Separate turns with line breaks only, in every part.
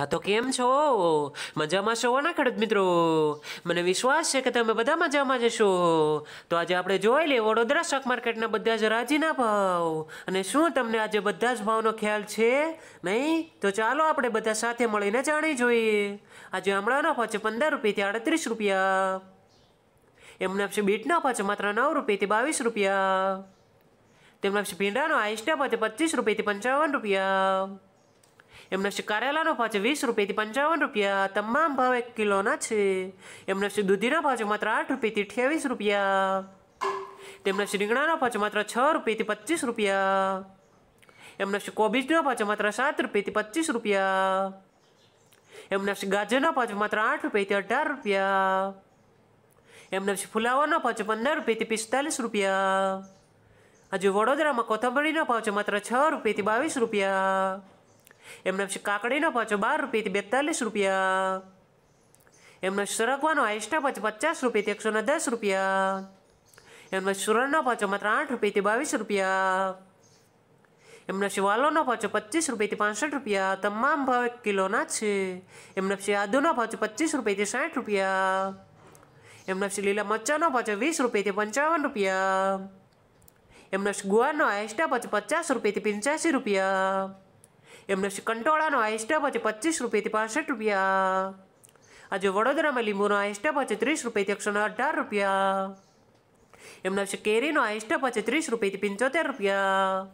હા તો કેમ છો મજામાં છો ને ખેડૂત મિત્રો મને વિશ્વાસ છે કે તમે બધા મજામાં જશો તો આજે આપણે જોઈ લઈએ વડોદરા સ્ટોક માર્કેટના બધા જ રાજીના ભાવ અને શું તમને આજે બધા જ ભાવનો ખ્યાલ છે નહીં તો ચાલો આપણે બધા સાથે મળીને જાણી જોઈએ આજે હમણાંના ભાવ છે પંદર રૂપિયાથી આડત્રીસ રૂપિયા એમના આપશે બીટના ભાવ છે માત્ર નવ રૂપિયાથી બાવીસ રૂપિયા તેમના આપશે ભીંડાનો આઈસ્ટા ભાવ છે પચીસ રૂપિયાથી પંચાવન રૂપિયા એમએફસી કારેલાનો ભાવ છે વીસ રૂપિયાથી પંચાવન રૂપિયા તમામ ભાવ એક કિલોના છે એમએફસી દૂધીનો ભાવ છે માત્ર આઠ રૂપિયાથી અઠ્યાવીસ રૂપિયા તેમના રીંગણાનો ભાવ છે માત્ર છ રૂપિયાથી પચીસ રૂપિયા એમએફસી કોબીજનો ભાવ છે માત્ર સાત રૂપિયાથી પચીસ રૂપિયા છે ગાજરના ભાવ છે માત્ર આઠ રૂપિયાથી અઢાર રૂપિયા એમએફસી ફુલાવાનો ભાવ છે પંદર રૂપિયાથી પિસ્તાલીસ રૂપિયા હજુ વડોદરામાં કોથંબરીનો ભાવ છે માત્ર છ રૂપિયાથી બાવીસ રૂપિયા એમનો પછી કાકડીનો પાછો બાર રૂપિયાથી બેતાલીસ રૂપિયા એમનો સરગવાનો આઈસનો પચો પચાસ રૂપિયાથી એકસો ને દસ રૂપિયા એમનો સુરણનો પાછો માત્ર આઠ રૂપિયાથી બાવીસ રૂપિયા એમનો છે વાલોનો પાછો પચીસ રૂપિયાથી પાસઠ રૂપિયા તમામ ભાવ એક કિલોના છે એમનો પછી આદુનો પાછો પચીસ રૂપિયાથી સાઠ રૂપિયા એમનો પછી લીલા મરચાનો પાછો વીસ રૂપિયાથી પંચાવન રૂપિયા એમનો ગુવાનો આઈસ્ટા પાછો પચાસ રૂપિયાથી પંચ્યાસી રૂપિયા એમને કંટોળાનો હાઈ સ્ટોપ હશે પચીસ રૂપિયાથી પાસઠ રૂપિયા આજે વડોદરામાં લીંબુનો હાઈ સ્ટોપ હશે ત્રીસ રૂપિયાથી એકસો અઢાર રૂપિયા એમના પછી કેરીનો હાઈ સ્ટોપ હશે ત્રીસ રૂપિયાથી પંચોતેર રૂપિયા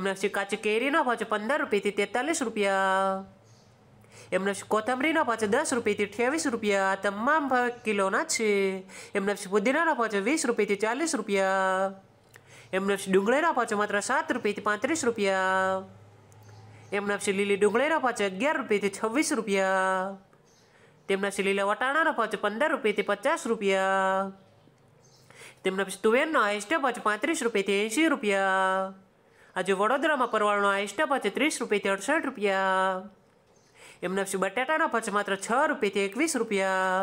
એમના પછી કાચી કેરીનો ભાવ છે પંદર રૂપિયાથી તેતાલીસ રૂપિયા એમના એમને કોથમરીનો પાછો દસ રૂપિયાથી અઠ્યાવીસ રૂપિયા તમામ ભાવ કિલોના છે એમના એમને પુદીનાનો પાછો વીસ રૂપિયાથી ચાલીસ રૂપિયા એમના એમને ડુંગળીનો પાછો માત્ર સાત રૂપિયાથી પાંત્રીસ રૂપિયા એમના છે લીલી ડુંગળીનો ભાવ છે અગિયાર રૂપિયાથી છવ્વીસ રૂપિયા તેમના છે લીલા વટાણાનો ભાવ છે પંદર રૂપિયાથી પચાસ રૂપિયા તેમના પછી તુવેરનો હાઈસ્ટ ભાવ છે પાંત્રીસ રૂપિયાથી એંશી રૂપિયા આજે વડોદરામાં પરવાળનો હાઈસ્ટ ભાવ છે ત્રીસ રૂપિયાથી અડસઠ રૂપિયા એમના પછી બટાટાનો ભાવ છે માત્ર છ રૂપિયાથી એકવીસ રૂપિયા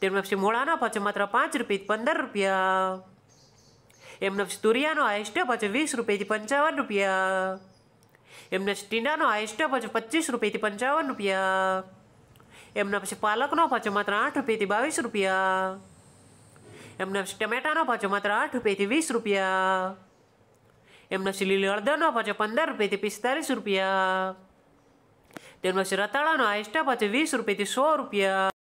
તેમના પછી મોળાના ભાવ છે માત્ર પાંચ રૂપિયાથી પંદર રૂપિયા પછી તુરિયાનો હાઈસ્ટ ભાવ છે વીસ રૂપિયાથી પંચાવન રૂપિયા એમને સ્ટીંડાનો હાઈસ્ટ પાછો પચીસ રૂપિયાથી પંચાવન રૂપિયા એમના પછી પાલકનો પાછો માત્ર આઠ રૂપિયાથી બાવીસ રૂપિયા એમના પછી ટમેટાનો પાછો માત્ર આઠ રૂપિયાથી વીસ રૂપિયા એમના પછી લીલી હળદરનો પાછો પંદર રૂપિયાથી પિસ્તાલીસ રૂપિયા તેમના પછી રતાળાનો હાઈસ્ટ પાછો વીસ રૂપિયાથી સો રૂપિયા